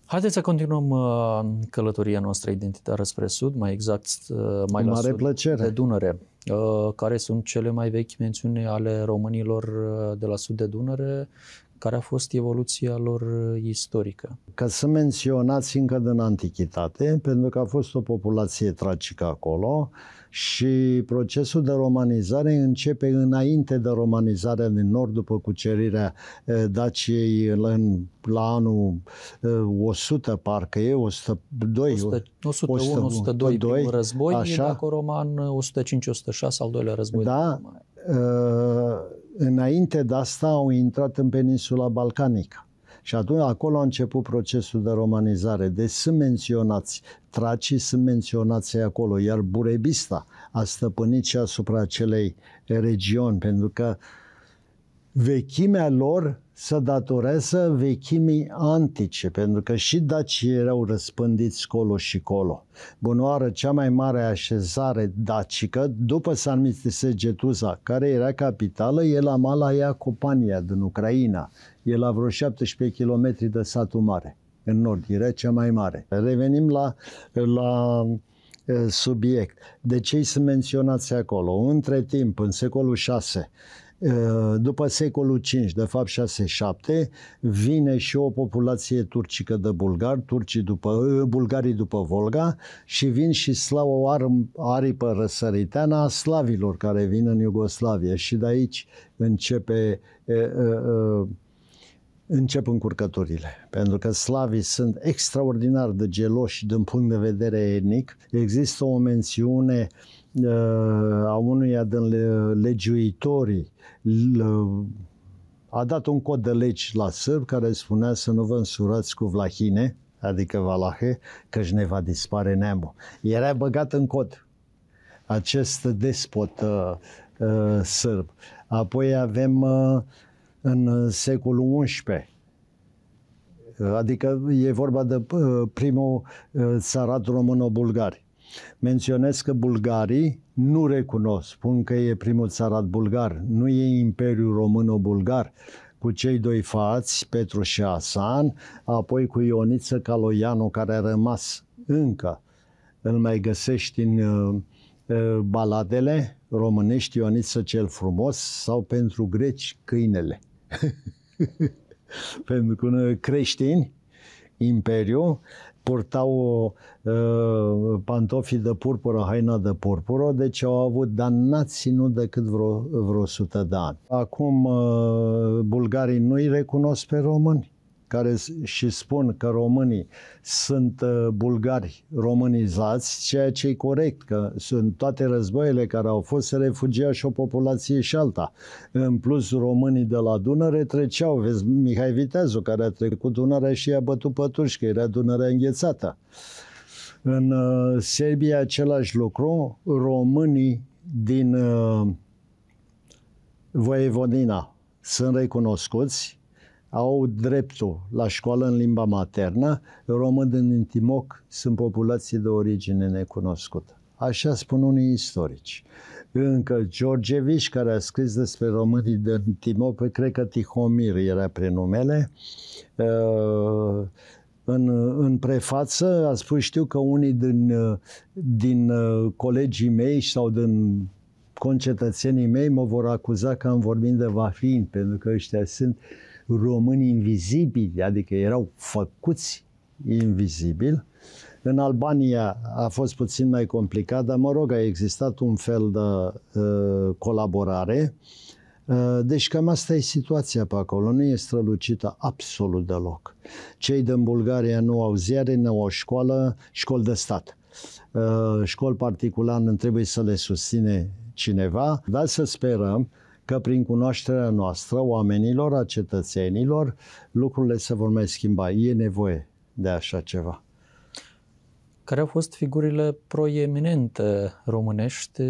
Haideți să continuăm uh, călătoria noastră identitară spre sud, mai exact uh, mai Cu la mare sud, plăcere. de Dunăre. Uh, care sunt cele mai vechi mențiuni ale românilor de la sud de Dunăre care a fost evoluția lor istorică. Ca să menționați încă din antichitate, pentru că a fost o populație tracică acolo și procesul de romanizare începe înainte de romanizarea din nord, după cucerirea eh, Daciei în, la anul 100, eh, parcă e, 102. 101, 102, primul război, așa? dacă roman 105-106, al doilea război. Da, eh, Înainte de asta au intrat în peninsula balcanică. Și atunci acolo a început procesul de romanizare. Deci sunt menționați, tracii sunt menționați acolo, iar Burebista a stăpânit și asupra acelei regiuni, pentru că vechimea lor să datorează vechimii antice, pentru că și dacii erau răspândiți colo și colo. Bunoară, cea mai mare așezare dacică, după a numit Segetuza, care era capitală, e la Malaia Copania, din Ucraina. E la vreo 17 km de satul mare, în nord, era cea mai mare. Revenim la, la subiect. De ce sunt menționați acolo? Între timp, în secolul 6, Eh, după secolul 5, de fapt 6-7, vine și o populație turcică de bulgari, turcii după, eh, bulgarii după Volga și vin și slau o aripă răsăriteană a slavilor care vin în Iugoslavia și de aici începe eh, încep încurcăturile, pentru că slavii sunt extraordinar de geloși din punct de vedere etnic. Există o mențiune uh, a unuia din legiuitorii Uh, a dat un cod de legi la sârb care spunea să nu vă însurați cu vlahine, adică valahe, căci ne va dispare neamul. Era băgat în cod acest despot uh, uh, sârb. Apoi avem uh, în secolul XI, adică e vorba de uh, primul uh, țarat româno bulgari Menționez că bulgarii nu recunosc, spun că e primul țarat bulgar, nu e Imperiul Româno-Bulgar, cu cei doi fați, Petru și Asan, apoi cu Ioniță Caloianu, care a rămas încă. Îl mai găsești în uh, uh baladele românești, Ioniță cel frumos, sau pentru greci, câinele. pentru că uh, creștini, imperiu, purtau o, uh, pantofii de purpură, haina de purpură, deci au avut, dar n-a ținut decât vreo, vreo 100 de ani. Acum uh, bulgarii nu-i recunosc pe români care și spun că românii sunt uh, bulgari românizați, ceea ce e corect, că sunt toate războiile care au fost, se refugia și o populație și alta. În plus, românii de la Dunăre treceau, vezi, Mihai Viteazu, care a trecut Dunărea și i-a bătut pătuși, că era Dunărea înghețată. În uh, Serbia același lucru, românii din uh, Voievodina sunt recunoscuți au dreptul la școală în limba maternă, român din Timoc sunt populații de origine necunoscută. Așa spun unii istorici. Încă Viș, care a scris despre românii de Timoc, cred că Tihomir era prenumele, uh, în, în prefață a spus, știu că unii din, din uh, colegii mei sau din concetățenii mei mă vor acuza că am vorbit de vafin, pentru că ăștia sunt uh, români invizibili, adică erau făcuți invizibili. În Albania a fost puțin mai complicat, dar mă rog, a existat un fel de uh, colaborare. Uh, deci cam asta e situația pe acolo, nu e strălucită absolut deloc. Cei din Bulgaria nu au ziare, nu au școală, școli de stat. Uh, școli particular nu trebuie să le susține cineva, dar să sperăm că prin cunoașterea noastră, oamenilor, a cetățenilor, lucrurile se vor mai schimba. E nevoie de așa ceva. Care au fost figurile proeminente românești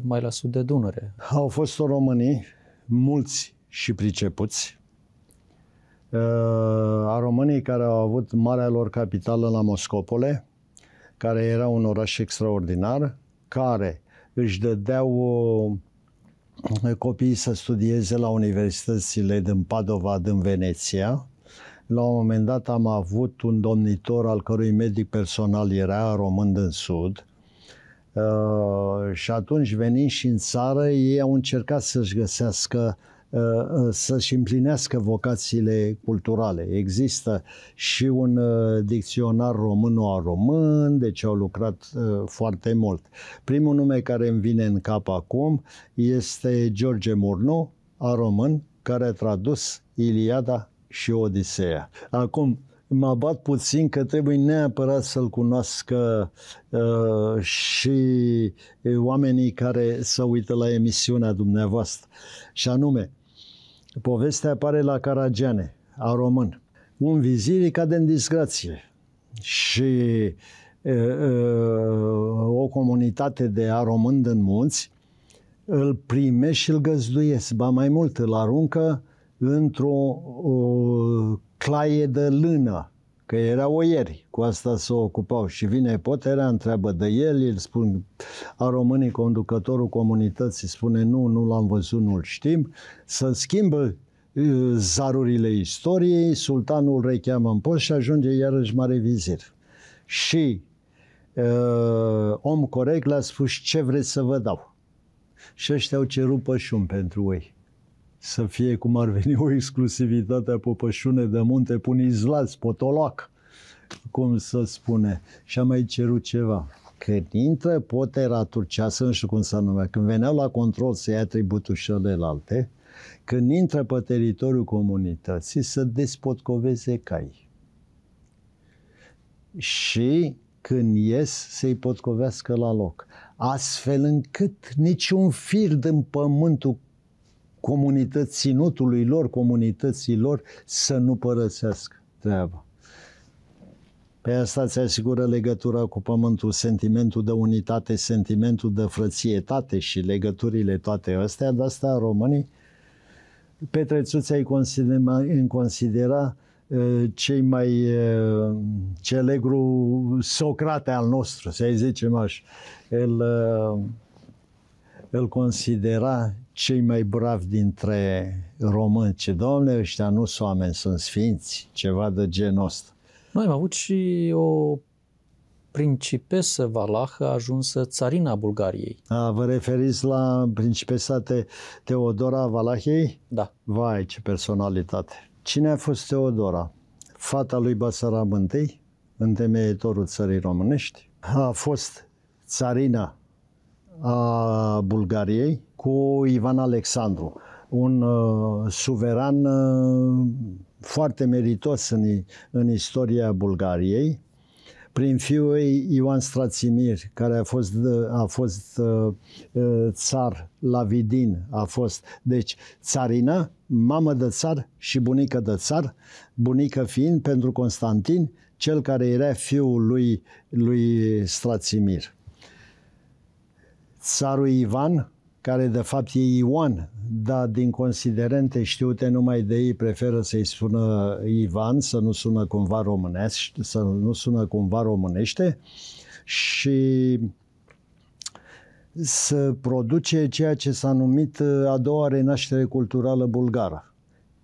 mai la sud de Dunăre? Au fost românii, mulți și pricepuți, uh, a românii care au avut marea lor capitală la Moscopole, care era un oraș extraordinar, care își dădeau copiii să studieze la universitățile din Padova, din Veneția. La un moment dat am avut un domnitor al cărui medic personal era român din Sud, Uh, și atunci venind și în țară, ei au încercat să-și găsească Uh, uh, să-și împlinească vocațiile culturale. Există și un uh, dicționar român-român, deci au lucrat foarte mult. Primul nume care îmi vine în cap acum este George Murnu, a român, care a tradus Iliada și Odiseea. Acum, mă bat puțin că trebuie neapărat să-l cunoască uh, și oamenii care se uită la emisiunea dumneavoastră. Și anume, Povestea apare la Caragiane, a român. Un vizir cade în disgrație și e, e, o comunitate de român din munți îl prime și îl găzduiesc, ba mai mult, îl aruncă într-o claie de lână că erau ieri, cu asta se s-o ocupau. Și vine Poterea, întreabă de el, îl spun, a românii conducătorul comunității spune nu, nu l-am văzut, nu-l știm, să schimbă uh, zarurile istoriei, sultanul recheamă în post și ajunge iarăși mare vizir. Și uh, om corect l-a spus ce vreți să vă dau. Și ăștia au cerut pășun pentru ei să fie, cum ar veni, o exclusivitate a popășune de munte, pun izlați, potoloac, cum să spune. Și am mai cerut ceva. Când intră potera turcească, nu știu cum să numea, când veneau la control să ia tributul celelalte, când intră pe teritoriul comunității, să despotcoveze cai. Și când ies, să-i potcovească la loc. Astfel încât niciun fir din pământul comunități, ținutului lor, comunității lor, să nu părăsească treaba. Pe asta ți asigură legătura cu pământul, sentimentul de unitate, sentimentul de frățietate și legăturile toate astea, de asta românii petrețuții îi considera, îi considera eh, cei mai eh, celebru Socrate al nostru, să zicem așa. El, el eh, considera cei mai bravi dintre români, ce domne, ăștia nu sunt oameni, sunt sfinți, ceva de genul ăsta. Noi am avut și o principesă valahă ajunsă țarina Bulgariei. A, vă referiți la principesa Te- Teodora Valahiei? Da. Vai, ce personalitate! Cine a fost Teodora? Fata lui Basarab I, întemeitorul țării românești. A fost țarina a Bulgariei cu Ivan Alexandru, un uh, suveran uh, foarte meritos în, în istoria Bulgariei, prin fiul ei Ioan Strațimir, care a fost, uh, a fost țar la Lavidin, a fost, deci, țarină, mamă de țar și bunică de țar, bunică fiind pentru Constantin, cel care era fiul lui, lui Strațimir țarul Ivan, care de fapt e Ioan, dar din considerente știute numai de ei preferă să-i spună Ivan, să nu sună cumva românesc, să nu sună cumva românește și să produce ceea ce s-a numit a doua renaștere culturală bulgară.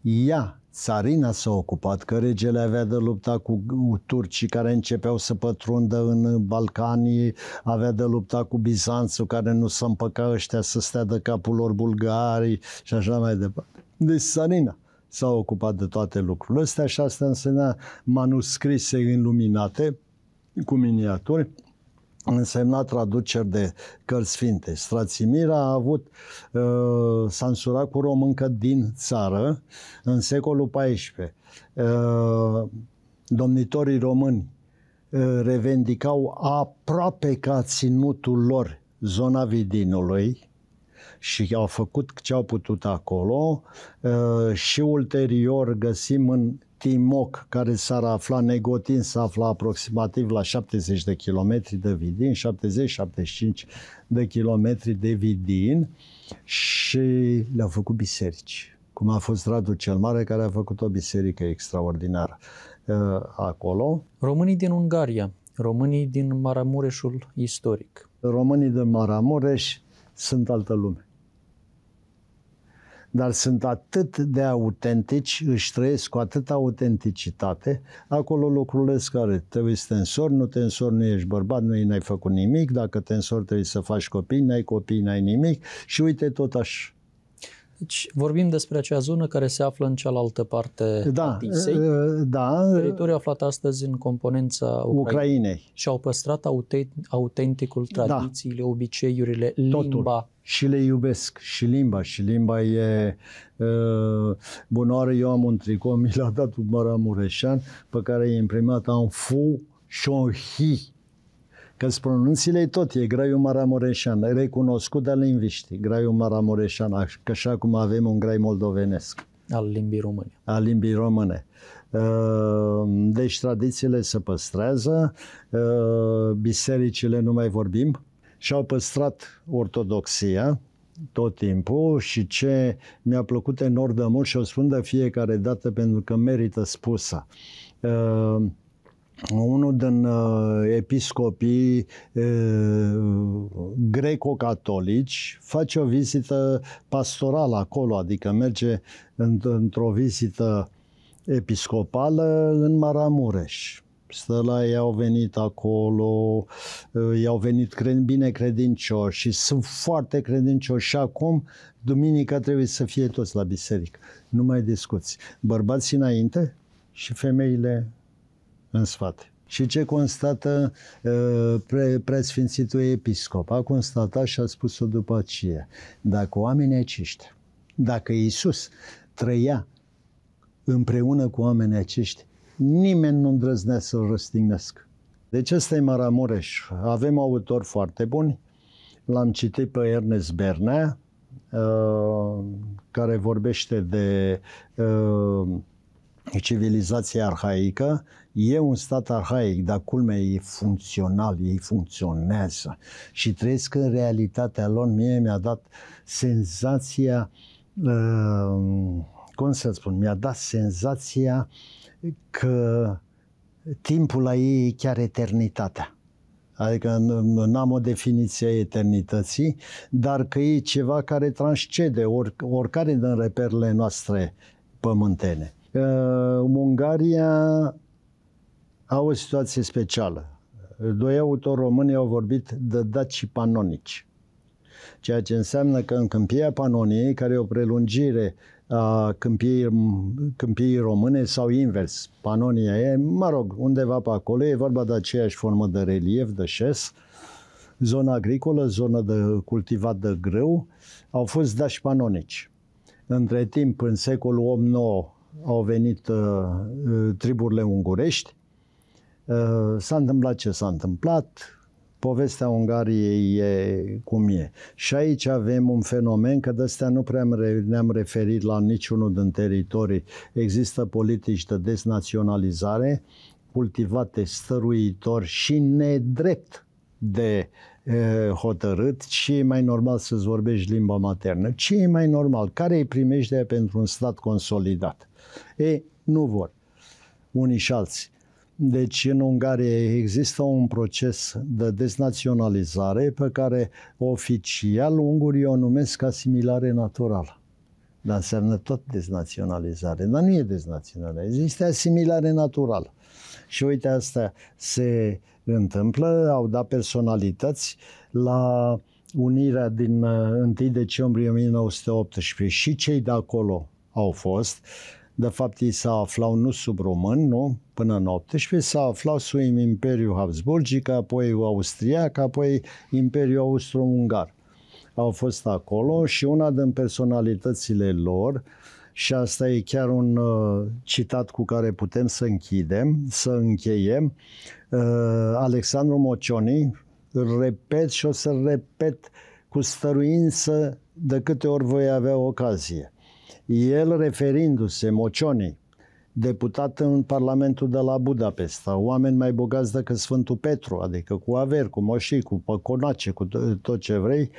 Ea țarina s-a ocupat, că regele avea de lupta cu turcii care începeau să pătrundă în Balcanii, avea de lupta cu Bizanțul care nu s-a împăca ăștia să stea de capul lor bulgarii și așa mai departe. Deci țarina s-a ocupat de toate lucrurile astea și asta însemna manuscrise înluminate cu miniaturi însemna traduceri de cărți sfinte. Strațimir a avut, ă, sansura cu a însurat cu româncă din țară în secolul XIV. Ă, domnitorii români ă, revendicau aproape ca ținutul lor zona Vidinului și au făcut ce au putut acolo și ulterior găsim în Timoc, care s-ar afla, Negotin s-a afla aproximativ la 70 de kilometri de Vidin, 70-75 de kilometri de Vidin și le-au făcut biserici. Cum a fost Radu cel Mare, care a făcut o biserică extraordinară uh, acolo. Românii din Ungaria, românii din Maramureșul istoric. Românii din Maramureș sunt altă lume dar sunt atât de autentici, își trăiesc cu atâta autenticitate. Acolo lucrurile care trebuie să te însori, nu te însori, nu ești bărbat, nu ai făcut nimic, dacă te însori trebuie să faci copii, n-ai copii, n-ai nimic și uite tot așa deci vorbim despre acea zonă care se află în cealaltă parte da, a Tisei. Da. Teritoriul aflat astăzi în componența Ucrainei. Ucrainei. Și au păstrat autenticul, da. tradițiile, da. obiceiurile, Totul. limba. Și le iubesc. Și limba. Și limba e... Uh, bunoară, eu am un tricou, mi l-a dat un Maramureșan, pe care e imprimat un fu și un hi că pronunțiile tot e Graiu Maramureșan, recunoscut de lingviști, Graiu Maramureșan, că așa cum avem un grai moldovenesc. Al limbii române. Al limbii române. Ă, deci tradițiile se păstrează, ă, bisericile nu mai vorbim și-au păstrat ortodoxia, tot timpul și ce mi-a plăcut enorm de mult și o spun de fiecare dată pentru că merită spusă. Uh, unul din uh, episcopii uh, greco-catolici face o vizită pastorală acolo, adică merge într-o vizită episcopală în Maramureș. Stă la ei, au venit acolo, uh, i-au venit bine credincioși și sunt foarte credincioși și acum, duminică trebuie să fie toți la biserică. Nu mai discuți. Bărbații înainte și femeile în sfat. Și ce constată uh, pre, preasfințitul episcop? A constatat și a spus-o după aceea. Dacă oamenii aceștia, dacă Iisus trăia împreună cu oamenii aceștia, nimeni nu îndrăznea să-l răstignesc. Deci ăsta e Maramureș. Avem autori foarte buni. L-am citit pe Ernest Bernea, uh, care vorbește de uh, civilizația civilizație arhaică E un stat arhaic, dar culmea e funcțional, ei funcționează și trăiesc în realitatea lor. Mie mi-a dat senzația, uh, cum să spun, mi-a dat senzația că timpul la ei e chiar eternitatea. Adică nu am o definiție a eternității, dar că e ceva care transcede oricare din reperele noastre pământene. Uh, Ungaria au o situație specială. Doi autori români au vorbit de daci panonici, ceea ce înseamnă că în câmpia Panoniei, care e o prelungire a câmpiei, câmpiei române sau invers, Panonia e, mă rog, undeva pe acolo, e vorba de aceeași formă de relief, de șes, zonă agricolă, zonă de cultivat de grâu, au fost dași panonici. Între timp, în secolul 8-9, au venit uh, triburile ungurești, Uh, s-a întâmplat ce s-a întâmplat, povestea Ungariei e cum e. Și aici avem un fenomen că de astea nu prea ne-am referit la niciunul din teritorii. Există politici de desnaționalizare cultivate, stăruitor și nedrept de e, uh, hotărât ce e mai normal să-ți vorbești limba maternă, ce e mai normal, care îi primejdea pentru un stat consolidat. Ei, nu vor, unii și alții. Deci în Ungaria există un proces de deznaționalizare pe care oficial ungurii o numesc asimilare naturală. Dar înseamnă tot deznaționalizare. Dar nu e deznaționalizare, există asimilare naturală. Și uite, asta se întâmplă, au dat personalități la unirea din 1 uh, decembrie 1918 și cei de acolo au fost. De fapt, ei se aflau nu sub român, nu? Până în 18, se aflau sub Imperiul Habsburgic, apoi Austriac, apoi Imperiul Austro-Ungar. Au fost acolo și una din personalitățile lor, și asta e chiar un uh, citat cu care putem să închidem, să încheiem, uh, Alexandru Mocioni, îl repet și o să repet cu stăruință de câte ori voi avea ocazie el referindu-se Mocioni, deputat în Parlamentul de la Budapesta, oameni mai bogați decât Sfântul Petru, adică cu averi, cu moșii, cu păconace, cu tot ce vrei,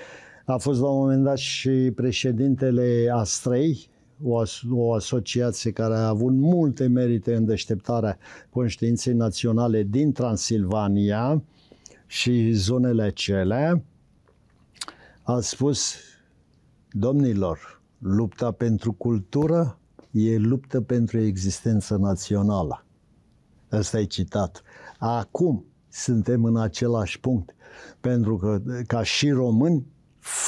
a fost la un moment dat și președintele Astrei, o, as- o asociație care a avut multe merite în deșteptarea conștiinței naționale din Transilvania și zonele acelea, a spus, domnilor, Lupta pentru cultură e luptă pentru existență națională. asta e citat. Acum suntem în același punct, pentru că ca și români,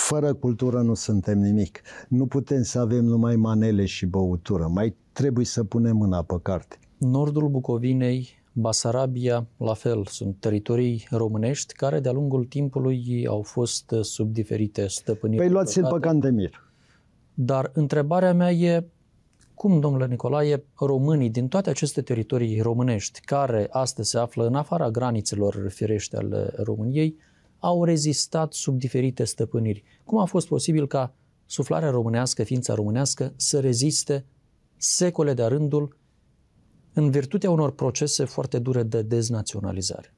fără cultură nu suntem nimic. Nu putem să avem numai manele și băutură. Mai trebuie să punem mâna pe carte. Nordul Bucovinei, Basarabia, la fel, sunt teritorii românești care de-a lungul timpului au fost sub diferite stăpâniri. Păi luați-l pe Cantemir. Dar întrebarea mea e cum, domnule Nicolae, românii din toate aceste teritorii românești, care astăzi se află în afara granițelor firește ale României, au rezistat sub diferite stăpâniri. Cum a fost posibil ca suflarea românească, ființa românească, să reziste secole de-a rândul în virtutea unor procese foarte dure de deznaționalizare?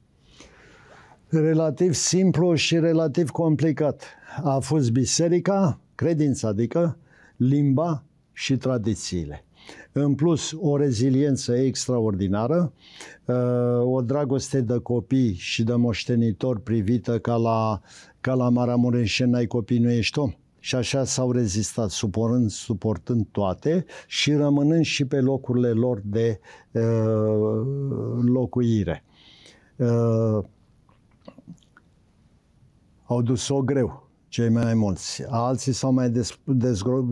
Relativ simplu și relativ complicat. A fost biserica, credința adică, limba și tradițiile. În plus, o reziliență extraordinară, uh, o dragoste de copii și de moștenitori privită ca la, ca la Maramureșen, ai copii, nu ești om. Și așa s-au rezistat, suportând, suportând toate și rămânând și pe locurile lor de uh, locuire. Uh, au dus-o greu cei mai mulți. Alții s-au mai, des, dezgro,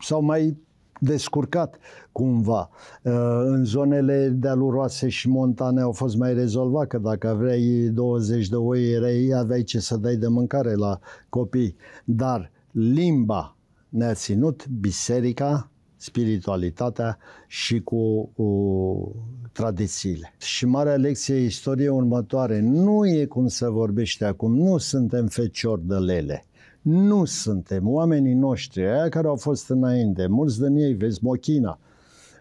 s-au mai descurcat cumva. Uh, în zonele dealuroase și montane au fost mai rezolvate că dacă aveai 20 de oi erai, aveai ce să dai de mâncare la copii. Dar limba ne-a ținut, biserica spiritualitatea și cu, cu tradițiile. Și marea lecție istoriei următoare, nu e cum se vorbește acum, nu suntem feciori de lele. Nu suntem. Oamenii noștri, aia care au fost înainte, mulți din ei, vezi Mochina,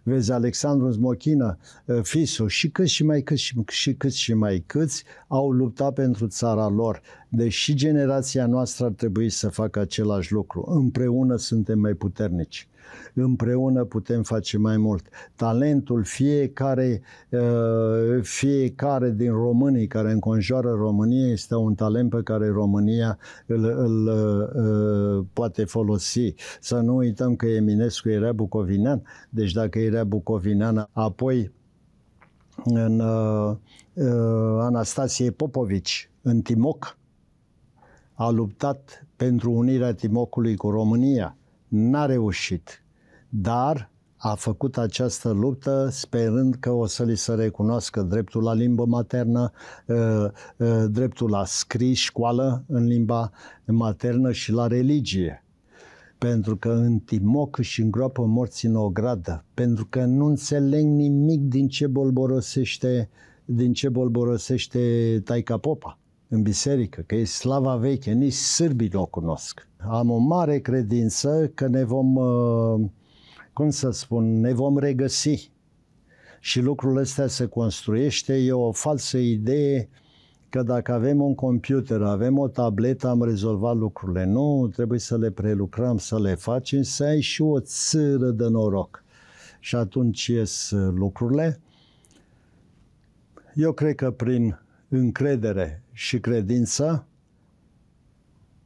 vezi Alexandru Zmochină, eh, Fisu și câți și mai câți și, și câți și mai câți au luptat pentru țara lor. Deși generația noastră ar trebui să facă același lucru. Împreună suntem mai puternici împreună putem face mai mult. Talentul fiecare, uh, fiecare din românii care înconjoară România este un talent pe care România îl, îl, îl uh, poate folosi. Să nu uităm că Eminescu era bucovinean, deci dacă era bucovinean, apoi în uh, uh Anastasie Popovici, în Timoc, a luptat pentru unirea Timocului cu România n-a reușit, dar a făcut această luptă sperând că o să li se recunoască dreptul la limbă maternă, uh, uh, dreptul la scris școală în limba maternă și la religie. Pentru că în timoc și în groapă morții în gradă, pentru că nu înțeleg nimic din ce bolborosește, din ce bolborosește Taica Popa în biserică, că e slava veche, nici sârbii nu o cunosc. Am o mare credință că ne vom, uh, cum să spun, ne vom regăsi și lucrul ăsta se construiește. E o falsă idee că dacă avem un computer, avem o tabletă, am rezolvat lucrurile. Nu, trebuie să le prelucrăm, să le facem, să ai și o țâră de noroc. Și atunci ies uh, lucrurile. Eu cred că prin încredere și credința,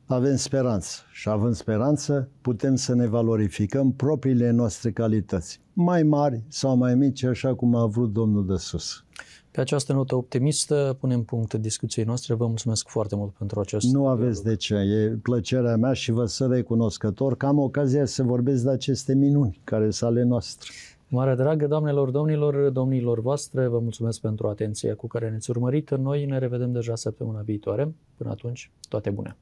avem speranță. Și având speranță, putem să ne valorificăm propriile noastre calități, mai mari sau mai mici, așa cum a vrut Domnul de sus. Pe această notă optimistă punem punct discuției noastre. Vă mulțumesc foarte mult pentru acest Nu aveți de ce. E plăcerea mea și vă sunt recunoscător că am ocazia să vorbesc de aceste minuni care sunt ale noastre. Mare dragă, doamnelor, domnilor, domnilor voastre, vă mulțumesc pentru atenția cu care ne-ați urmărit. Noi ne revedem deja săptămâna viitoare. Până atunci, toate bune!